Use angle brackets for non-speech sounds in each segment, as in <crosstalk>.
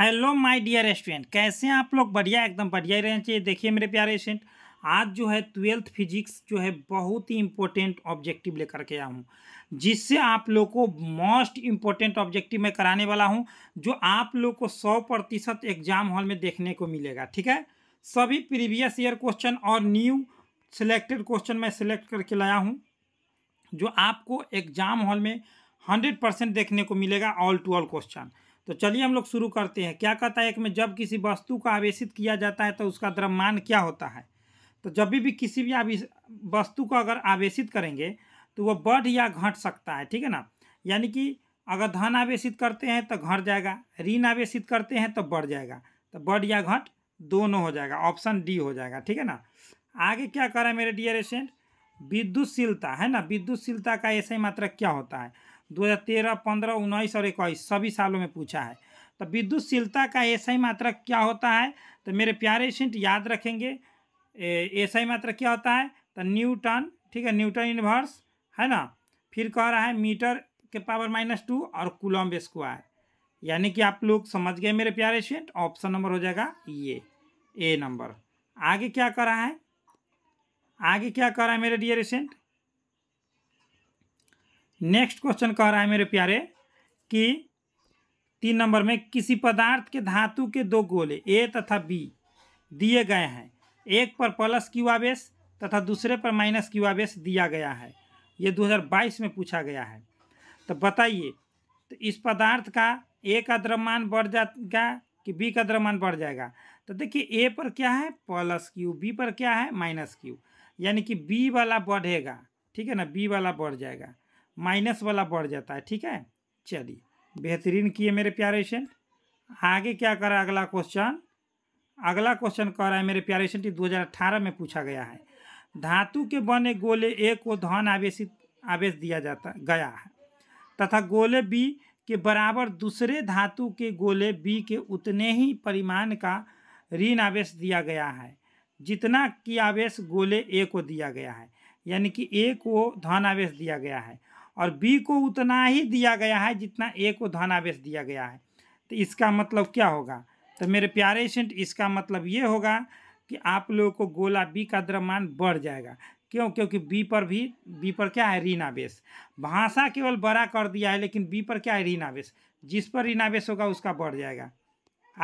Hello my dear student कैसे हैं आप लोग बढ़िया एकदम बढ़िया ही रहना चाहिए देखिए मेरे प्यारे स्टूडेंट आज जो है ट्वेल्थ फिजिक्स जो है बहुत ही इम्पोर्टेंट ऑब्जेक्टिव लेकर के आया हूँ जिससे आप लोग को मोस्ट इम्पोर्टेंट ऑब्जेक्टिव मैं कराने वाला हूँ जो आप लोग को सौ प्रतिशत एग्जाम हॉल में देखने को मिलेगा ठीक है सभी प्रीवियस ईयर क्वेश्चन और न्यू सिलेक्टेड क्वेश्चन मैं सिलेक्ट करके लाया हूँ जो आपको एग्जाम हॉल में हंड्रेड परसेंट देखने को मिलेगा ऑल टू ऑल क्वेश्चन तो चलिए हम लोग शुरू करते हैं क्या कहता है एक में जब किसी वस्तु को आवेशित किया जाता है तो उसका द्रव्यमान क्या होता है तो जब भी, भी किसी भी वस्तु को अगर आवेशित करेंगे तो वह बढ़ या घट सकता है ठीक है ना यानी कि अगर धन आवेशित करते हैं तो घट जाएगा ऋण आवेशित करते हैं तो बढ़ जाएगा तो बढ़ या घट दोनों हो जाएगा ऑप्शन डी हो जाएगा ठीक है ना आगे क्या करें मेरे डियर स्टूडेंट विद्युतशीलता है ना विद्युतशीलता का ऐसे ही मात्रा क्या होता है 2013, 15, 19 और 21 सभी सालों में पूछा है तो विद्युतशीलता का एसआई मात्रा क्या होता है तो मेरे प्यारे सिंट याद रखेंगे एसआई मात्रा क्या होता है तो न्यूटन ठीक है न्यूटन इनवर्स है ना फिर कह रहा है मीटर के पावर माइनस टू और कुलम्ब स्क्वायर यानी कि आप लोग समझ गए मेरे प्यारे सिंट ऑप्शन नंबर हो जाएगा ये ए नंबर आगे क्या कर रहा है आगे क्या कर रहा है मेरे डियर एसेंट नेक्स्ट क्वेश्चन कह रहा है मेरे प्यारे कि तीन नंबर में किसी पदार्थ के धातु के दो गोले ए तथा बी दिए गए हैं एक पर प्लस क्यू आवेश तथा दूसरे पर माइनस क्यू आवेश दिया गया है ये 2022 में पूछा गया है तो बताइए तो इस पदार्थ का ए का द्रव्यमान बढ़ जाएगा कि बी का द्रव्यमान बढ़ जाएगा तो देखिए ए पर क्या है प्लस क्यू बी पर क्या है माइनस क्यू यानी कि बी वाला बढ़ेगा ठीक है ना बी वाला बढ़ जाएगा माइनस वाला बढ़ जाता है ठीक है चलिए बेहतरीन किए मेरे प्यारे स्टूडेंट आगे क्या करा अगला क्वेश्चन अगला क्वेश्चन कह रहा है मेरे प्यारे स्टूडेंट दो हज़ार अठारह में पूछा गया है धातु के बने गोले ए को धन आवेशित आवेश दिया जाता गया है तथा गोले बी के बराबर दूसरे धातु के गोले बी के उतने ही परिमाण का ऋण आवेश दिया गया है जितना कि आवेश गोले ए को दिया गया है यानी कि ए को धन आवेश दिया गया है और बी को उतना ही दिया गया है जितना ए को धनावेश दिया गया है तो इसका मतलब क्या होगा तो मेरे प्यारे सेंट इसका मतलब ये होगा कि आप लोगों को गोला बी का द्रव्यमान बढ़ जाएगा क्यों क्योंकि बी पर भी बी पर क्या है ऋण आवेश भाषा केवल बड़ा कर दिया है लेकिन बी पर क्या है ऋणावेश जिस पर ऋणावेश होगा उसका बढ़ जाएगा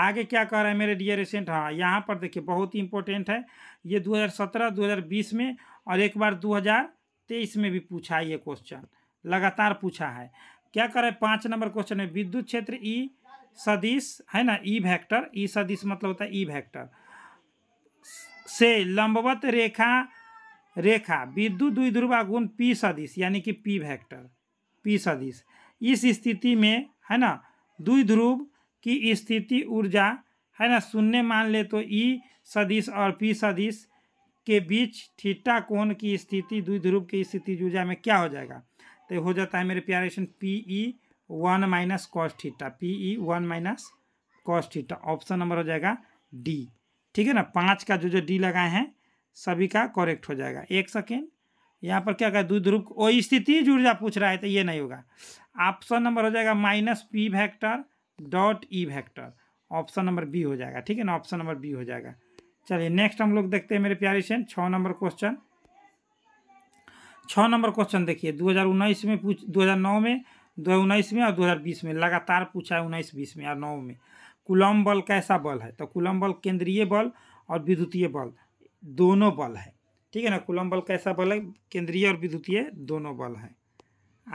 आगे क्या कह रहा है मेरे डियर एसेंट हाँ यहाँ पर देखिए बहुत ही इंपॉर्टेंट है ये 2017 2020 में और एक बार 2023 में भी पूछा है ये क्वेश्चन लगातार पूछा है क्या करें पाँच नंबर क्वेश्चन में विद्युत क्षेत्र ई e सदिश है ना ई वेक्टर ई सदिश मतलब होता है ई e वेक्टर से लंबवत रेखा रेखा विद्युत ध्रुवा गुण पी सदिश यानी कि पी वेक्टर पी सदिश इस स्थिति में है ना ध्रुव की स्थिति ऊर्जा है ना शून्य मान ले तो ई e सदिश और पी सदिश के बीच थीटा कोण की स्थिति द्विध्रुव की स्थिति ऊर्जा में क्या हो जाएगा तो हो जाता है मेरे प्यारे question P E e one minus cos theta P E e one minus cos theta option number हो जाएगा डी ठीक है ना पाँच का जो जो डी लगाए हैं सभी का करेक्ट हो जाएगा एक सेकेंड यहाँ पर क्या कहा दूध रूप वो स्थिति जुड़ जा पूछ रहा है तो ये नहीं होगा ऑप्शन नंबर हो जाएगा minus P vector dot E vector option number B हो जाएगा ठीक है ना ऑप्शन नंबर बी हो जाएगा चलिए नेक्स्ट हम लोग देखते हैं मेरे प्यारे क्वेश्चन छः नंबर क्वेश्चन छः नंबर क्वेश्चन देखिए 2019 में पूछ 2009 में दो उन्नीस में और 2020 में लगातार पूछा है उन्नीस बीस में और नौ में कुलम बल कैसा बल है तो कुलम बल केंद्रीय बल और विद्युतीय बल दोनों बल है ठीक है ना कुलम बल कैसा बल है केंद्रीय और विद्युतीय दोनों बल है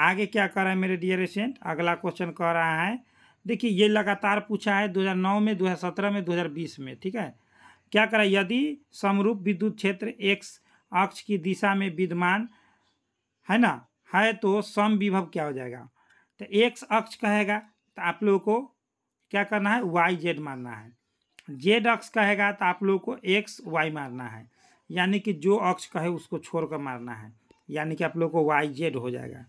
आगे क्या कर रहा है मेरे डियर स्टूडेंट अगला क्वेश्चन कह रहा है देखिए ये लगातार पूछा है 2009 में 2017 में 2020 में ठीक है क्या करा यदि समरूप विद्युत क्षेत्र एक्स अक्ष की दिशा में विद्यमान है ना है तो सम विभव क्या हो जाएगा तो एक्स अक्ष कहेगा तो आप लोगों को क्या करना है वाई जेड मारना है जेड अक्ष कहेगा तो आप लोगों को एक्स वाई मारना है यानी कि जो अक्ष कहे उसको छोड़ कर मारना है यानी कि आप लोग को वाई जेड हो जाएगा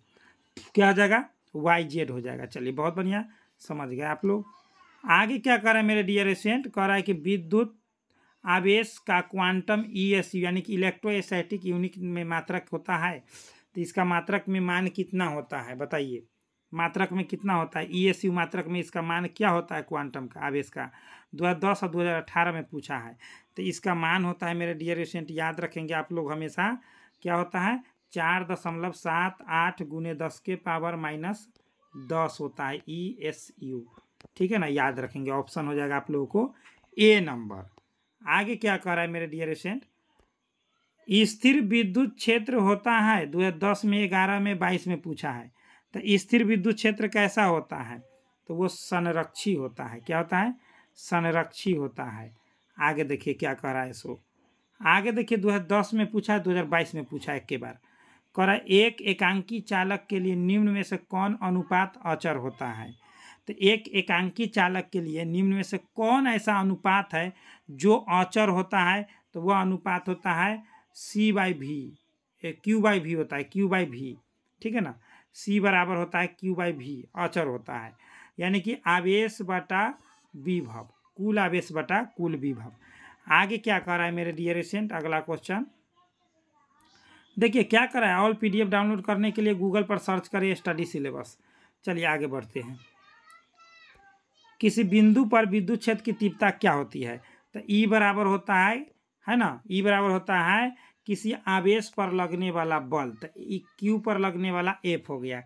क्या हो जाएगा वाई जेड हो जाएगा चलिए बहुत बढ़िया समझ गए आप लोग आगे क्या कर रहे हैं मेरे डियर एसेंट कह रहा है कि विद्युत आवेश का क्वांटम ई एस यू यानी कि इलेक्ट्रोस्टैटिक यूनिट में मात्रक होता है तो इसका मात्रक में मान कितना होता है बताइए मात्रक में कितना होता है ई e मात्रक में इसका मान क्या होता है क्वांटम का आवेश का दो हज़ार दस और दो हज़ार अठारह में पूछा है तो इसका मान होता है मेरे डियर स्टूडेंट याद रखेंगे आप लोग हमेशा क्या होता है चार दशमलव सात आठ गुने दस के पावर माइनस दस होता है ई एस यू ठीक है ना याद रखेंगे ऑप्शन हो जाएगा आप लोगों को ए नंबर आगे क्या कर रहा है मेरे डियर स्टूडेंट स्थिर विद्युत क्षेत्र होता है दो हज़ार दस में ग्यारह में बाईस में पूछा है तो स्थिर विद्युत क्षेत्र कैसा होता है तो वो संरक्षी होता है क्या होता है संरक्षी होता है आगे देखिए क्या कह रहा है सो आगे देखिए दो हज़ार दस में पूछा है दो हज़ार बाईस में पूछा है एक के बार कह रहा है एक एकांकी चालक के लिए निम्न में से कौन अनुपात अचर होता है तो एक एकांकी चालक के लिए निम्न में से कौन ऐसा अनुपात है जो अचर होता है तो वह अनुपात होता है C by V Q by V होता है क्यू बाई भी ठीक है ना सी बराबर होता है क्यू बाई भी अचर होता है यानी कि आवेश बटा विभव कुल आवेश बटा कुल विभव आगे क्या कर रहा है मेरे डियर एसेंट अगला क्वेश्चन देखिए क्या कर रहा है ऑल पीडीएफ डाउनलोड करने के लिए गूगल पर सर्च करें स्टडी सिलेबस चलिए आगे बढ़ते हैं किसी बिंदु पर विद्युत क्षेत्र की तीव्रता क्या होती है तो ई e बराबर होता है है ना ई e बराबर होता है किसी आवेश पर लगने वाला बल तो क्यू पर लगने वाला एफ हो गया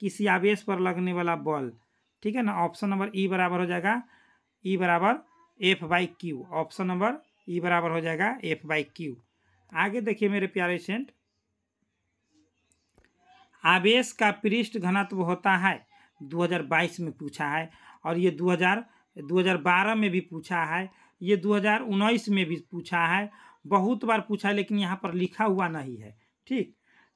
किसी आवेश पर लगने वाला बल ठीक है ना ऑप्शन नंबर ई बराबर हो जाएगा ई e बराबर F by Q option number E बराबर हो जाएगा एफ बाई क्यू आगे देखिए मेरे प्यारे सेंट आवेश का पृष्ठ घनत्व होता है 2022 में पूछा है और ये 2000 2012 में भी पूछा है ये 2019 में भी पूछा है बहुत बार पूछा है लेकिन यहाँ पर लिखा हुआ नहीं है ठीक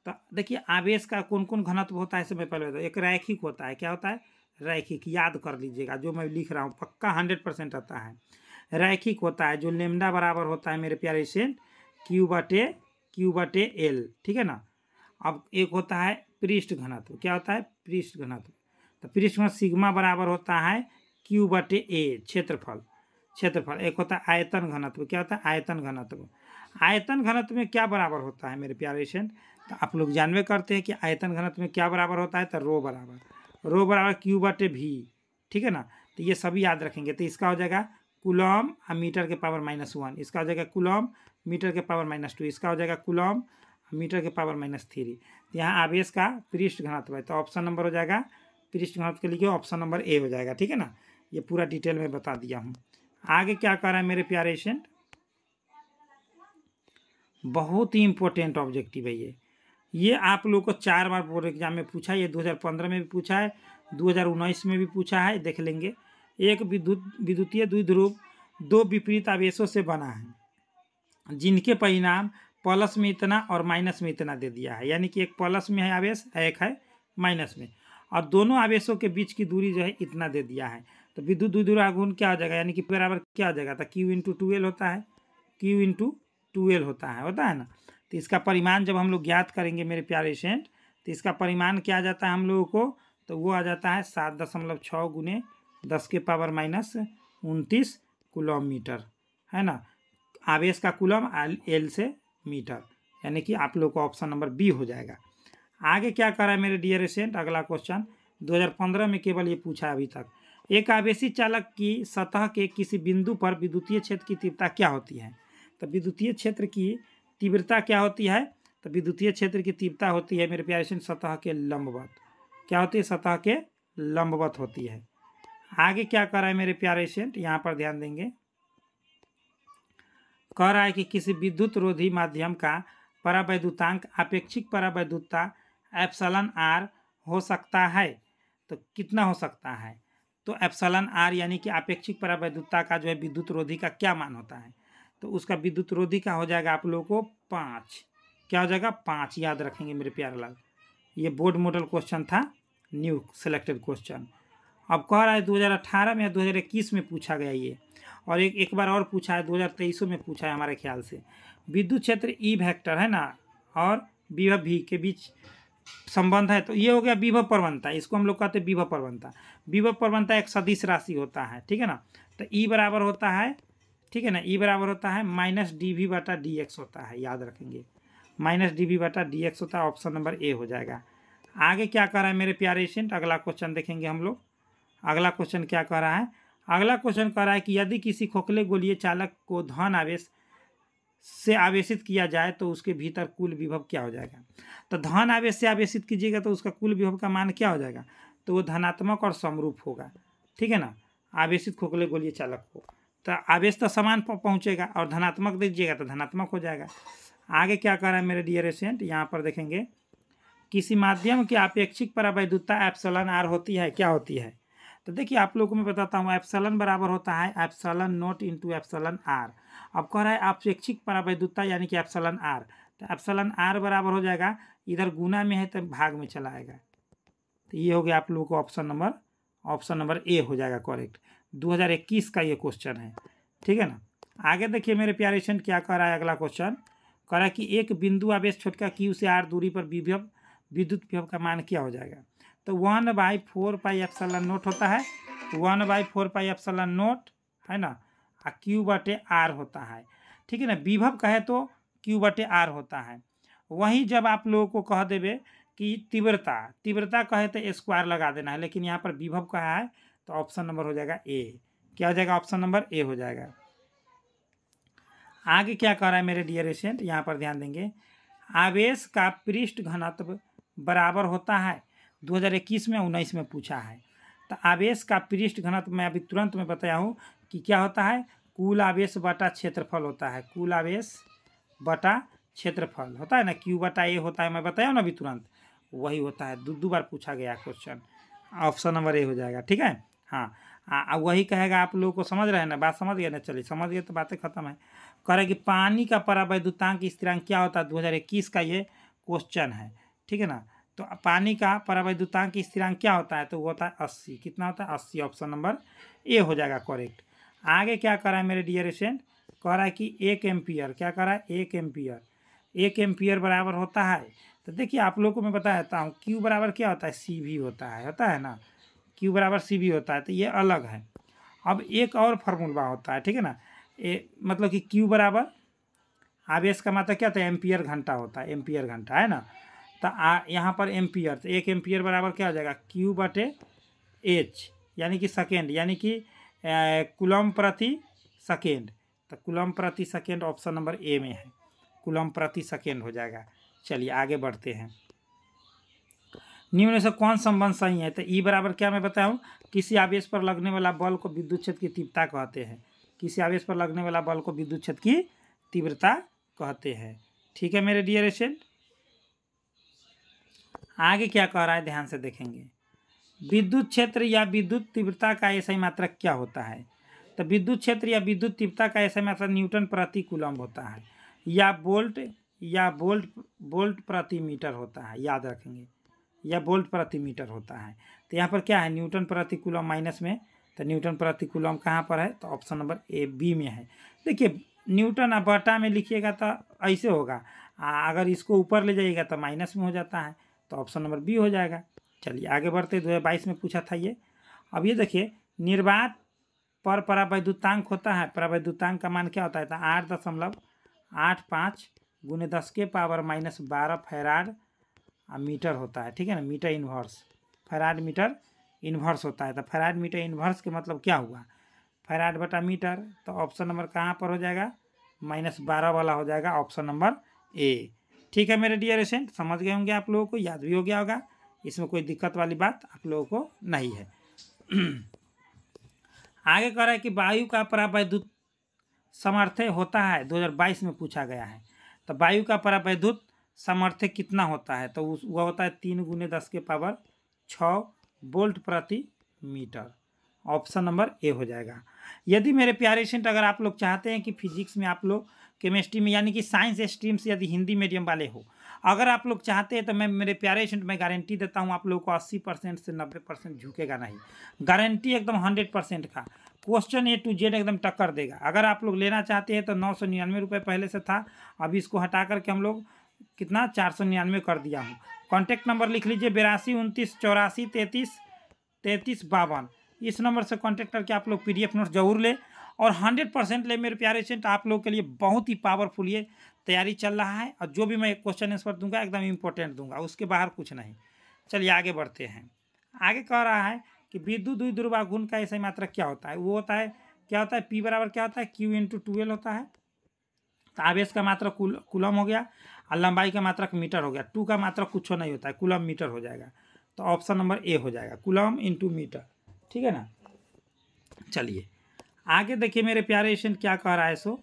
तो देखिए आवेश का कौन कौन घनत्व होता है इसे मैं पहले बताऊँ एक रैखिक होता है क्या होता है रैखिक याद कर लीजिएगा जो मैं लिख रहा हूँ पक्का हंड्रेड परसेंट आता है रैखिक होता है जो लेमडा बराबर होता है मेरे प्यारे सेंट क्यू बटे क्यू बटे एल ठीक है ना अब एक होता है पृष्ठ घनत्व क्या होता है पृष्ठ घनत्व तो पृष्ठ घनत्व सिग्मा बराबर होता है क्यू बटे ए क्षेत्रफल क्षेत्रफल एक होता है आयतन घनत्व क्या होता है आयतन घनत्व आयतन घनत्व में क्या बराबर होता है मेरे प्यारे स्टूडेंट तो आप लोग जानवे करते हैं कि आयतन घनत्व में क्या बराबर होता है तो रो बराबर रो बराबर क्यू बटे भी ठीक है ना तो ये सभी याद रखेंगे तो इसका हो जाएगा कुलम और मीटर के पावर माइनस वन इसका हो जाएगा कुलम मीटर के पावर माइनस टू इसका हो जाएगा कुलम मीटर के पावर माइनस थ्री तो यहाँ आवेश का पृष्ठ घनत्व है तो ऑप्शन नंबर हो जाएगा पृष्ठ घनत्व के लिए ऑप्शन नंबर ए हो जाएगा ठीक है ना ये पूरा डिटेल में बता दिया हूँ आगे क्या कर रहा है मेरे प्यारे एशेंट बहुत ही इंपॉर्टेंट ऑब्जेक्टिव है ये ये आप लोग को चार बार बोर्ड एग्जाम में पूछा है ये 2015 में भी पूछा है 2019 में भी पूछा है देख लेंगे एक विद्युत विद्युतीय रूप दो विपरीत आवेशों से बना है जिनके परिणाम प्लस में इतना और माइनस में इतना दे दिया है यानी कि एक प्लस में है आवेश एक है माइनस में और दोनों आवेशों के बीच की दूरी जो है इतना दे दिया है तो विद्युत द्विध्रुव आघूर्ण क्या हो जाएगा यानी कि बराबर क्या हो जाएगा तो क्यू इंटू होता है क्यू इंटू ट्वेल्व होता है होता है ना तो इसका परिमाण जब हम लोग ज्ञात करेंगे मेरे प्यारे सेंट तो इसका परिमाण क्या आ जाता है हम लोगों को तो वो आ जाता है सात दशमलव छः गुने दस के पावर माइनस उनतीस मीटर है ना आवेश का कुलम एल से मीटर यानी कि आप लोग को ऑप्शन नंबर बी हो जाएगा आगे क्या कर रहा है मेरे डियर एसेंट अगला क्वेश्चन 2015 में केवल ये पूछा है अभी तक एक आवेशी चालक की सतह के किसी बिंदु पर विद्युतीय क्षेत्र की तीव्रता क्या होती है तो विद्युतीय क्षेत्र की तीव्रता क्या होती है तो विद्युतीय क्षेत्र की तीव्रता होती है मेरे प्यारे से सतह के लंबवत क्या होती है सतह के लंबवत होती है आगे क्या कर रहा है मेरे प्यारे सेंट यहाँ पर ध्यान देंगे कह रहा है कि किसी विद्युत रोधी माध्यम का परावैद्युतांक अपेक्षिक परावैद्युता एप्सलन आर हो सकता है तो कितना हो सकता है तो एप्सलन आर यानी कि अपेक्षिक परावैद्युता का जो है विद्युत रोधी का क्या मान होता है तो उसका विद्युत रोधी क्या हो जाएगा आप लोगों को पाँच क्या हो जाएगा पाँच याद रखेंगे मेरे प्यारे लाल ये बोर्ड मॉडल क्वेश्चन था न्यू सिलेक्टेड क्वेश्चन अब कह रहा है 2018 में या 2021 में पूछा गया ये और एक एक बार और पूछा है 2023 में पूछा है हमारे ख्याल से विद्युत क्षेत्र ई e वेक्टर है ना और विभव भी के बीच संबंध है तो ये हो गया विभव प्रवणता इसको हम लोग कहते हैं विभव प्रवणता विभव प्रवणता एक सदिश राशि होता है ठीक है ना तो ई e बराबर होता है ठीक है ना ई e बराबर होता है माइनस डी वी बटा डी एक्स होता है याद रखेंगे माइनस डी वी बटा डी एक्स होता है ऑप्शन नंबर ए हो जाएगा आगे क्या कर रहा है मेरे प्यारे स्टूडेंट अगला क्वेश्चन देखेंगे हम लोग अगला क्वेश्चन क्या कर रहा है अगला क्वेश्चन कह रहा है कि यदि किसी खोखले गोलिए चालक को धन आवेश से आवेशित किया जाए तो उसके भीतर कुल विभव क्या हो जाएगा तो धन आवेश से आवेशित कीजिएगा तो उसका कुल विभव का मान क्या हो जाएगा तो वो धनात्मक और समरूप होगा ठीक है ना आवेशित खोखले गोलिए चालक को तो आवेश तो समान पहुँचेगा और धनात्मक दीजिएगा तो धनात्मक हो जाएगा आगे क्या कर रहा है मेरे डियर एसेंट यहाँ पर देखेंगे किसी माध्यम की अपेक्षिक परावैधुता एप्सलन आर होती है क्या होती है तो देखिए आप लोगों को मैं बताता हूँ एप्सलन बराबर होता है epsilon naught into epsilon R अब कह रहा है अपेक्षिक परावैधुता यानी कि एप्सलन आर तो एप्सलन आर बराबर हो जाएगा इधर गुना में है तो भाग में चला आएगा तो ये हो गया आप लोगों को option number option number A हो जाएगा करेक्ट 2021 का ये क्वेश्चन है ठीक है ना आगे देखिए मेरे प्यारे क्षण क्या कह रहा है अगला क्वेश्चन कह रहा है कि एक बिंदु आवेश छोटका क्यू से आर दूरी पर विभव विद्युत विभव का मान क्या हो जाएगा तो one by four pi epsilon naught होता है one by four pi epsilon naught है ना आ क्यू बटे आर होता है ठीक है ना विभव कहे तो क्यू बटे आर होता है वहीं जब आप लोगों को कह देवे कि तीव्रता तीव्रता कहे तो स्क्वायर लगा देना है लेकिन यहाँ पर विभव कहा है तो ऑप्शन नंबर हो जाएगा ए क्या हो जाएगा ऑप्शन नंबर ए हो जाएगा आगे क्या कह रहा है मेरे डियर एशियंट यहाँ पर ध्यान देंगे आवेश का पृष्ठ घनत्व बराबर होता है 2021 में उन्नीस में पूछा है तो आवेश का पृष्ठ घनत्व मैं अभी तुरंत में बताया हूँ कि क्या होता है कुल आवेश बटा क्षेत्रफल होता है कुल आवेश बटा क्षेत्रफल होता है ना क्यू बटा ए होता है मैं बताया ना अभी तुरंत वही होता है दो दो बार पूछा गया क्वेश्चन ऑप्शन नंबर ए हो जाएगा ठीक है हाँ आ, वही कहेगा आप लोगों को समझ रहे हैं ना बात समझ गए ना चलिए समझ गए तो बातें खत्म है कह रहे कि पानी का परावैद्युतांक स्थिरांक क्या होता है इक्कीस का ये क्वेश्चन है ठीक है ना तो पानी का परावैद्युतांक स्थिरांक क्या होता है तो वो होता है अस्सी कितना होता है अस्सी ऑप्शन नंबर ए हो जाएगा करेक्ट आगे क्या करा है मेरे डियर एसेंट कह रहा है कि एक एम्पियर क्या कर रहा है एक एम्पियर एक एम्पियर बराबर होता है तो देखिए आप लोगों को मैं बता देता हूँ क्यू बराबर क्या होता है सी भी होता है होता है ना क्यू बराबर सी बी होता है तो ये अलग है अब एक और फार्मूला होता है ठीक है ना ए, मतलब कि क्यू बराबर आवेश का मात्रा क्या होता है एम्पियर घंटा होता है एम्पियर घंटा है ना तो यहाँ पर एम्पियर तो एक एम्पियर बराबर क्या हो जाएगा क्यू बटे एच यानी कि सेकेंड यानी कि कुलम प्रति सेकेंड तो कुलम प्रति सेकेंड ऑप्शन नंबर ए में है कुलम प्रति सेकेंड हो जाएगा चलिए आगे बढ़ते हैं निम्न से कौन संबंध सही है तो ई e बराबर क्या मैं बताऊँ किसी आवेश पर लगने वाला बल को विद्युत क्षेत्र की तीव्रता कहते हैं किसी आवेश पर लगने वाला बल को विद्युत क्षेत्र की तीव्रता कहते हैं ठीक है मेरे डियर स्टूडेंट आगे क्या कह रहा है ध्यान से देखेंगे विद्युत क्षेत्र या विद्युत तीव्रता का ऐसा ही मात्रक क्या होता है तो विद्युत क्षेत्र या विद्युत तीव्रता का ऐसा मात्रक न्यूटन प्रति कुलम्ब होता है या बोल्ट या बोल्ट बोल्ट प्रति मीटर होता है याद रखेंगे या वोल्ट प्रति मीटर होता है तो यहाँ पर क्या है न्यूटन प्रति कुलम माइनस में तो न्यूटन प्रति कुलम कहाँ पर है तो ऑप्शन नंबर ए बी में है देखिए न्यूटन अब बटा में लिखिएगा तो ऐसे होगा अगर इसको ऊपर ले जाइएगा तो माइनस में हो जाता है तो ऑप्शन नंबर बी हो जाएगा चलिए आगे बढ़ते दो हज़ार बाईस में पूछा था ये अब ये देखिए निर्बाध पर परावैद्युतांक होता है परावैद्युतांक का मान क्या होता है तो आठ दशमलव आठ पाँच गुने दस के पावर माइनस बारह फैराड और मीटर होता है ठीक है ना metre inverse farad metre inverse होता है तो फेराड मीटर इन्वर्स के मतलब क्या हुआ फेराड बटा मीटर तो ऑप्शन नंबर कहाँ पर हो जाएगा माइनस बारह वाला हो जाएगा ऑप्शन नंबर ए ठीक है मेरे डियर एसेंट समझ गए होंगे आप लोगों को याद भी हो गया होगा इसमें कोई दिक्कत वाली बात आप लोगों को नहीं है <clears throat> आगे कह रहा है कि वायु का परावैद्युत समर्थय होता है 2022 में पूछा गया है तो वायु का परावैद्युत सामर्थ्य कितना होता है तो वह होता है तीन गुने दस के पावर छ बोल्ट प्रति मीटर ऑप्शन नंबर ए हो जाएगा यदि मेरे प्यारे स्टूडेंट अगर आप लोग चाहते हैं कि फिजिक्स में आप लोग केमिस्ट्री में यानी कि साइंस स्ट्रीम से यदि हिंदी मीडियम वाले हो अगर आप लोग चाहते हैं तो मैं मेरे प्यारे स्टूडेंट मैं गारंटी देता हूँ आप लोगों को अस्सी परसेंट से नब्बे परसेंट झुकेगा नहीं गारंटी एकदम हंड्रेड परसेंट का क्वेश्चन ए टू जेड एकदम टक्कर देगा अगर आप लोग लेना चाहते हैं तो नौ सौ निन्यानवे रुपये पहले से था अभी इसको हटा करके हम लोग कितना चार सौ निन्यानवे कर दिया हूँ कॉन्टैक्ट नंबर लिख लीजिए बिरासी उनतीस चौरासी तैंतीस तैंतीस बावन इस नंबर से कॉन्टैक्ट करके आप लोग पीडीएफ नोट जरूर लें और हंड्रेड परसेंट ले मेरे प्यारे सेंट आप लोग के लिए बहुत ही पावरफुल ये तैयारी चल रहा है और जो भी मैं क्वेश्चन आंसर दूंगा एकदम इम्पोर्टेंट दूंगा उसके बाहर कुछ नहीं चलिए आगे बढ़ते हैं आगे कह रहा है कि विद्युत दुई दुर्भागुण का ऐसा मात्रा क्या होता है वो होता है क्या होता है पी बराबर क्या होता है क्यू इंटू ट्वेल्व होता है तो आवेश का मात्रक कुल, कुलम हो गया और लंबाई का मात्रक मीटर हो गया टू का मात्रक कुछ नहीं होता है कुलम मीटर हो जाएगा तो ऑप्शन नंबर ए हो जाएगा कुलम इंटू मीटर ठीक है ना चलिए आगे देखिए मेरे प्यारे स्टूडेंट क्या कह रहा है सो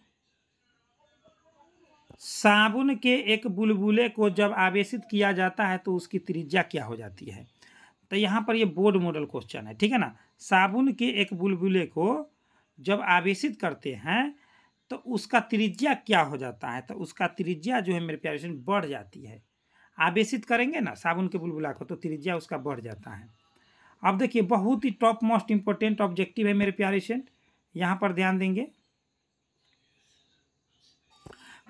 साबुन के एक बुलबुले को जब आवेशित किया जाता है तो उसकी त्रिज्या क्या हो जाती है तो यहाँ पर ये बोर्ड मॉडल क्वेश्चन है ठीक है ना साबुन के एक बुलबुले को जब आवेशित करते हैं तो उसका त्रिज्या क्या हो जाता है तो उसका त्रिज्या जो है मेरे प्यारे स्टूडेंट बढ़ जाती है आवेशित करेंगे ना साबुन के बुलबुला को तो त्रिज्या उसका बढ़ जाता है अब देखिए बहुत ही टॉप मोस्ट इम्पोर्टेंट ऑब्जेक्टिव है मेरे प्यारे स्टूडेंट यहाँ पर ध्यान देंगे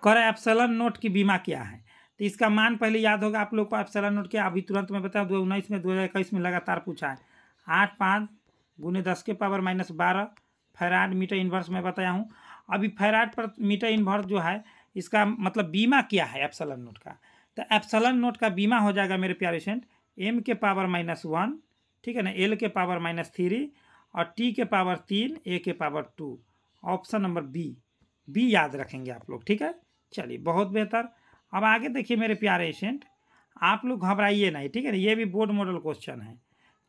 कर एप्सलन नोट की बीमा क्या है तो इसका मान पहले याद होगा आप लोग को एप्सलन नोट के अभी तुरंत मैं बताऊँ दो उन्नीस में दो हज़ार इक्कीस में लगातार पूछा है आठ पाँच गुने दस के पावर माइनस बारह फैराड मीटर इन्वर्स मैं बताया हूँ अभी फैराड पर मीटर इन्वर्ट जो है इसका मतलब बीमा क्या है एप्सलन नोट का तो एप्सलन नोट का बीमा हो जाएगा मेरे प्यारे सेंट एम के पावर माइनस वन ठीक है ना एल के पावर माइनस थ्री और टी के पावर तीन ए के power two option number B B याद रखेंगे आप लोग ठीक है चलिए बहुत बेहतर अब आगे देखिए मेरे प्यारे एशेंट आप लोग घबराइए नहीं ठीक है ना ये भी बोर्ड मॉडल क्वेश्चन है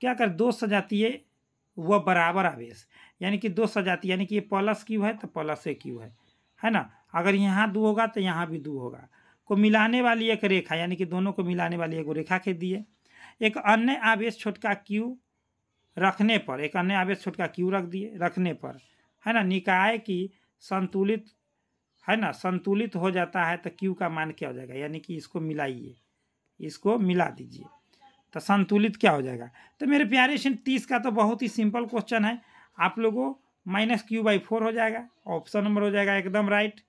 क्या कर दो सजाती है वह बराबर आवेश यानी कि दो सजाती यानी कि ये प्लस क्यू है तो प्लस ए क्यू है है ना अगर यहाँ दो होगा तो यहाँ भी दो होगा को मिलाने वाली एक रेखा यानी कि दोनों को मिलाने वाली एक रेखा के दिए एक अन्य आवेश छोटका क्यू रखने पर एक अन्य आवेश छोटका क्यू रख दिए रखने पर है ना निकाय की संतुलित है ना संतुलित हो जाता है तो क्यू का मान क्या हो जाएगा यानी कि इसको मिलाइए इसको मिला दीजिए तो संतुलित क्या हो जाएगा तो मेरे प्यारे तीस का तो बहुत ही सिंपल क्वेश्चन है आप लोगों माइनस क्यू बाई फोर हो जाएगा ऑप्शन नंबर हो जाएगा एकदम right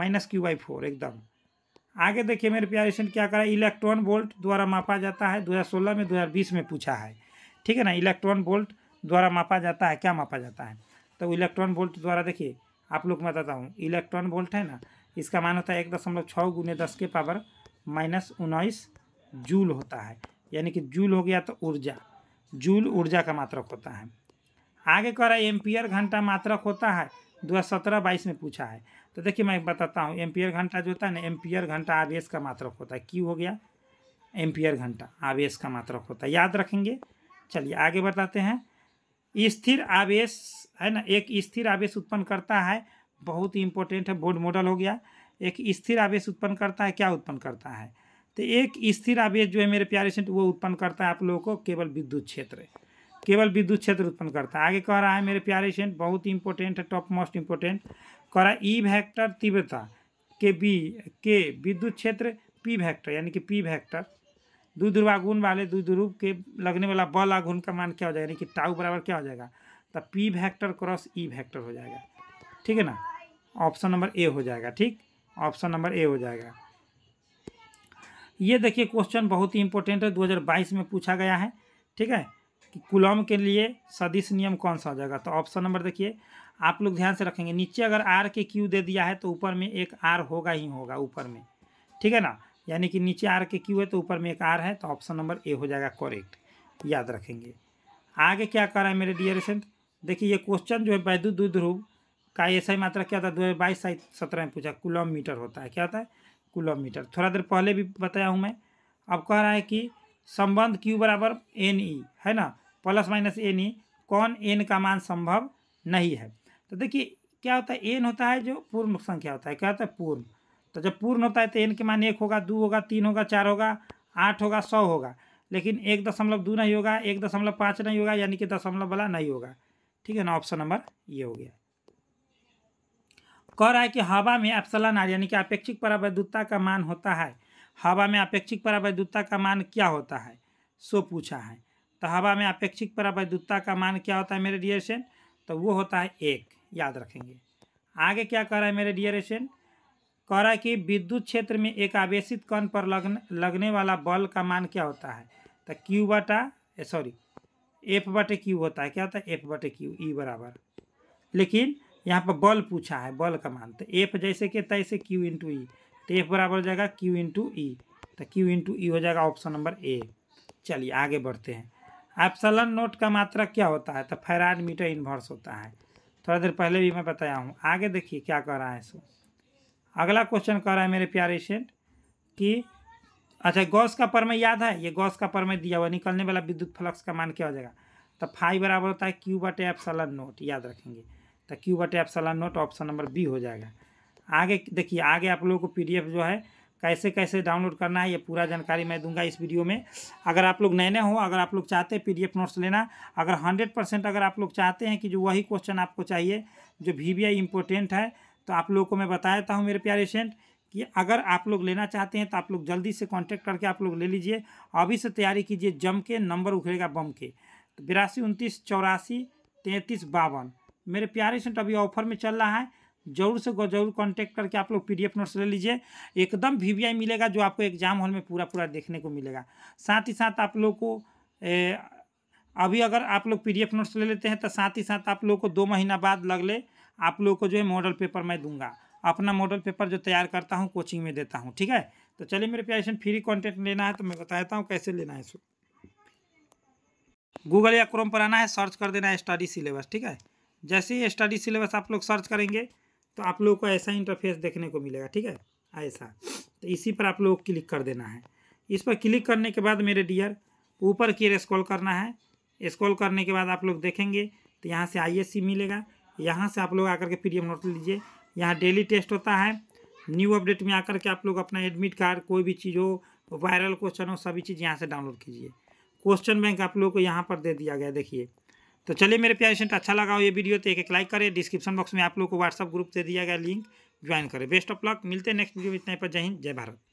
minus Q by four एकदम आगे देखिए मेरे प्यारे क्या करा इलेक्ट्रॉन वोल्ट द्वारा मापा जाता है 2016 में 2020 में पूछा है ठीक है ना इलेक्ट्रॉन वोल्ट द्वारा मापा जाता है क्या मापा जाता है तो इलेक्ट्रॉन वोल्ट द्वारा देखिए आप लोग मैं बताता हूँ इलेक्ट्रॉन वोल्ट है ना इसका मान होता है एक दशमलव छः गुने दस के पावर माइनस उन्नीस जूल होता है यानी कि जूल हो गया तो ऊर्जा जूल ऊर्जा का मात्रक होता है आगे कह रहा है एम्पियर घंटा मात्रक होता है दो हज़ार सत्रह बाईस में पूछा है तो देखिए मैं बताता हूँ एम्पियर घंटा जो होता है ना एम्पियर घंटा आवेश का मात्रक होता है क्यों हो गया एम्पियर घंटा आवेश का मात्रक होता है याद रखेंगे चलिए आगे बताते हैं स्थिर आवेश है ना एक स्थिर आवेश उत्पन्न करता है बहुत ही इंपॉर्टेंट है बोर्ड मॉडल हो गया एक स्थिर आवेश उत्पन्न करता है क्या उत्पन्न करता है तो एक स्थिर आवेश जो है मेरे प्यारे सेंट वो उत्पन्न करता है आप लोगों को केवल विद्युत क्षेत्र केवल विद्युत क्षेत्र उत्पन्न करता है आगे कह रहा है मेरे प्यारे सेंट बहुत ही इंपॉर्टेंट है टॉप मोस्ट इंपॉर्टेंट कह रहा है ई e वैक्टर तीव्रता के बी के विद्युत क्षेत्र पी वैक्टर यानी कि पी वैक्टर दुध्रुवागुण वाले दुध्रुव के लगने वाला बल आगुण का मान क्या हो जाएगा यानी कि टाउ बराबर क्या हो जाएगा तो P vector cross E vector हो जाएगा ठीक है ना ऑप्शन नंबर ए हो जाएगा ठीक ऑप्शन नंबर ए हो जाएगा ये देखिए क्वेश्चन बहुत ही इंपॉर्टेंट है 2022 में पूछा गया है ठीक है कि कुलम के लिए सदिश नियम कौन सा हो जाएगा तो ऑप्शन नंबर देखिए आप लोग ध्यान से रखेंगे नीचे अगर आर के क्यू दे दिया है तो ऊपर में एक आर होगा ही होगा ऊपर में ठीक है ना यानी कि नीचे आर के क्यू है तो ऊपर में एक आर है तो ऑप्शन नंबर ए हो जाएगा करेक्ट याद रखेंगे आगे क्या कर रहा है मेरे डियर स्टूडेंट देखिए ये क्वेश्चन जो है वैद्युत दुध्रुव ध्रुव का ही मात्रा क्या था दो हज़ार बाईस सत्रह में पूछा कुलम मीटर होता है क्या होता है कुलम मीटर थोड़ा देर पहले भी बताया हूँ मैं अब कह रहा है कि संबंध क्यू बराबर एन ई e, है ना प्लस माइनस एन ही कौन एन का मान संभव नहीं है तो देखिए क्या होता है एन होता है जो पूर्ण संख्या होता है क्या होता है पूर्ण तो जब पूर्ण होता है तो एन के मान एक होगा दो होगा तीन होगा चार होगा आठ होगा सौ होगा लेकिन एक दशमलव दो नहीं होगा एक दशमलव पाँच नहीं होगा यानी कि दशमलव वाला नहीं होगा ठीक है ना ऑप्शन नंबर ये हो गया कह रहा है कि हवा में एप्सलन आर यानी कि अपेक्षिक परावैद्युता का मान होता है हवा में अपेक्षिक परावैद्युता का मान क्या होता है सो पूछा है तो हवा में अपेक्षिक परावैद्युता का मान क्या होता है मेरे डियर तो वो होता है एक याद रखेंगे आगे क्या कह रहा है मेरे डियर स्टूडेंट कह रहा है कि विद्युत क्षेत्र में एक आवेशित कण पर लगने लगने वाला बल का मान क्या होता है तो क्यू बटा सॉरी एफ बटे क्यू होता है क्या होता है एफ बटे क्यू ई e बराबर लेकिन यहाँ पर बल पूछा है बल का मान तो एफ जैसे के तैसे क्यू इंटू ई तो एफ बराबर e। तो e हो जाएगा क्यू इंटू ई तो क्यू इंटू ई हो जाएगा ऑप्शन नंबर ए चलिए आगे बढ़ते हैं एप्सलन नोट का मात्रा क्या होता है तो फैराड मीटर इन्वर्स होता है थोड़ा देर पहले भी मैं बताया हूँ आगे देखिए क्या कह रहा है इसको अगला क्वेश्चन कह रहा है मेरे प्यारे सेंट कि अच्छा गॉस का परमय याद है ये गॉस का परमय दिया हुआ निकलने वाला विद्युत फ्लक्स का मान क्या हो जाएगा तो फाइव बराबर होता है क्यू बटे एप्सलन नोट याद रखेंगे तो क्यू बटे epsilon naught option number B हो जाएगा आगे देखिए आगे आप लोगों को पीडीएफ जो है कैसे कैसे डाउनलोड करना है ये पूरा जानकारी मैं दूंगा इस वीडियो में अगर आप लोग नए नए हो अगर आप लोग चाहते हैं पीडीएफ नोट्स लेना अगर हंड्रेड परसेंट अगर आप लोग चाहते हैं कि जो वही क्वेश्चन आपको चाहिए जो वी वी इंपॉर्टेंट है तो आप लोगों को मैं बता देता हूँ मेरे प्यारे सेंट कि अगर आप लोग लेना चाहते हैं तो आप लोग जल्दी से कॉन्टैक्ट करके आप लोग ले लीजिए अभी से तैयारी कीजिए जम के नंबर उखड़ेगा बम के तो बिरासी उनतीस चौरासी तैंतीस बावन मेरे प्यारे सेंट अभी ऑफर में चल रहा है जरूर से जरूर कांटेक्ट करके आप लोग पीडीएफ नोट्स ले लीजिए एकदम वीवीआई मिलेगा जो आपको एग्जाम हॉल में पूरा पूरा देखने को मिलेगा साथ ही साथ आप लोग को ए, अभी अगर आप लोग पीडीएफ नोट्स ले लेते हैं तो साथ ही साथ आप लोग को दो महीना बाद लग ले आप लोग को जो है मॉडल पेपर मैं दूंगा अपना मॉडल पेपर जो तैयार करता हूँ कोचिंग में देता हूँ ठीक है तो चलिए मेरे प्यारे फ्री कॉन्टेंट लेना है तो मैं बता देता हूँ कैसे लेना है इसको गूगल या क्रोम पर आना है सर्च कर देना है स्टडी सिलेबस ठीक है जैसे ही स्टडी सिलेबस आप लोग सर्च करेंगे तो आप लोगों को ऐसा इंटरफेस देखने को मिलेगा ठीक है ऐसा तो इसी पर आप लोग क्लिक कर देना है इस पर क्लिक करने के बाद मेरे डियर ऊपर की स्क्रॉल करना है स्क्रॉल करने के बाद आप लोग देखेंगे तो यहाँ से आईएससी मिलेगा यहाँ से आप लोग आकर के पीडीएफ नोट लीजिए यहाँ डेली टेस्ट होता है न्यू अपडेट में आकर के आप लोग अपना एडमिट कार्ड कोई भी चीज़ हो वायरल क्वेश्चन हो सभी चीज़ यहाँ से डाउनलोड कीजिए क्वेश्चन बैंक आप लोग को यहाँ पर दे दिया गया देखिए तो चलिए मेरे प्यारे सेंट अच्छा लगा हो ये वीडियो तो एक एक लाइक करें डिस्क्रिप्शन बॉक्स में आप लोग को व्हाट्सअप ग्रुप से दिया गया लिंक ज्वाइन करें बेस्ट ऑफ लक मिलते हैं नेक्स्ट वीडियो में इतना पर जय हिंद जय भारत